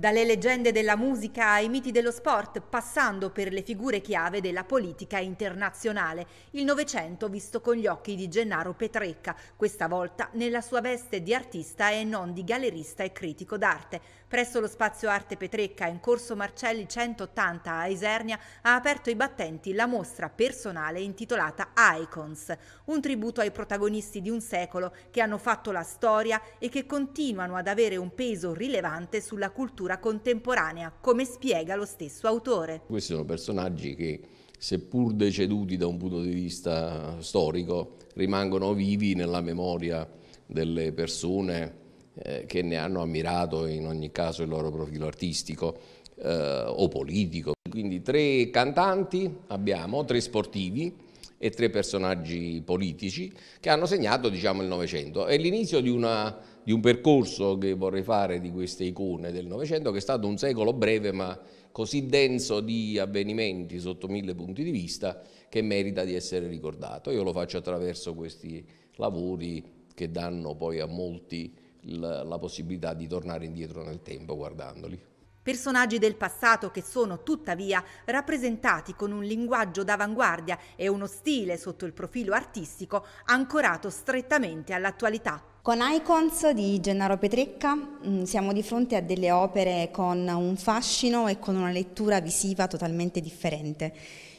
Dalle leggende della musica ai miti dello sport, passando per le figure chiave della politica internazionale, il Novecento visto con gli occhi di Gennaro Petrecca, questa volta nella sua veste di artista e non di gallerista e critico d'arte. Presso lo spazio Arte Petrecca in corso Marcelli 180 a Isernia ha aperto i battenti la mostra personale intitolata Icons, un tributo ai protagonisti di un secolo che hanno fatto la storia e che continuano ad avere un peso rilevante sulla cultura cultura contemporanea, come spiega lo stesso autore. Questi sono personaggi che, seppur deceduti da un punto di vista storico, rimangono vivi nella memoria delle persone eh, che ne hanno ammirato in ogni caso il loro profilo artistico eh, o politico. Quindi tre cantanti abbiamo, tre sportivi, e tre personaggi politici che hanno segnato diciamo, il Novecento. È l'inizio di, di, un percorso che vorrei fare di queste icone del Novecento che è stato un secolo breve ma così denso di avvenimenti sotto mille punti di vista che merita di essere ricordato. Io lo faccio attraverso questi lavori che danno poi a molti la, la possibilità di tornare indietro nel tempo guardandoli personaggi del passato che sono tuttavia rappresentati con un linguaggio d'avanguardia e uno stile sotto il profilo artistico ancorato strettamente all'attualità. Con Icons di Gennaro Petrecca mm, siamo di fronte a delle opere con un fascino e con una lettura visiva totalmente differente.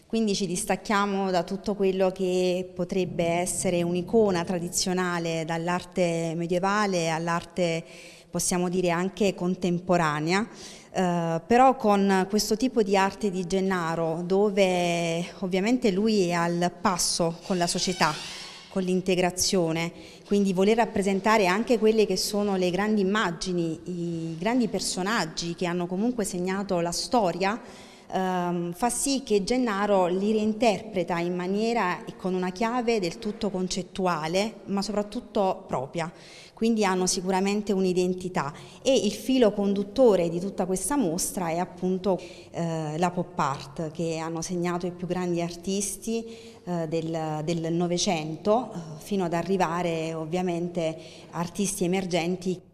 Quindi ci distacchiamo da tutto quello che potrebbe essere un'icona tradizionale dall'arte medievale all'arte possiamo dire anche contemporanea, eh, però con questo tipo di arte di Gennaro dove ovviamente lui è al passo con la società, con l'integrazione, quindi voler rappresentare anche quelle che sono le grandi immagini, i grandi personaggi che hanno comunque segnato la storia ehm, fa sì che Gennaro li reinterpreta in maniera e con una chiave del tutto concettuale, ma soprattutto propria. Quindi hanno sicuramente un'identità e il filo conduttore di tutta questa mostra è appunto eh, la pop art che hanno segnato i più grandi artisti eh, del Novecento eh, fino ad arrivare ovviamente a artisti emergenti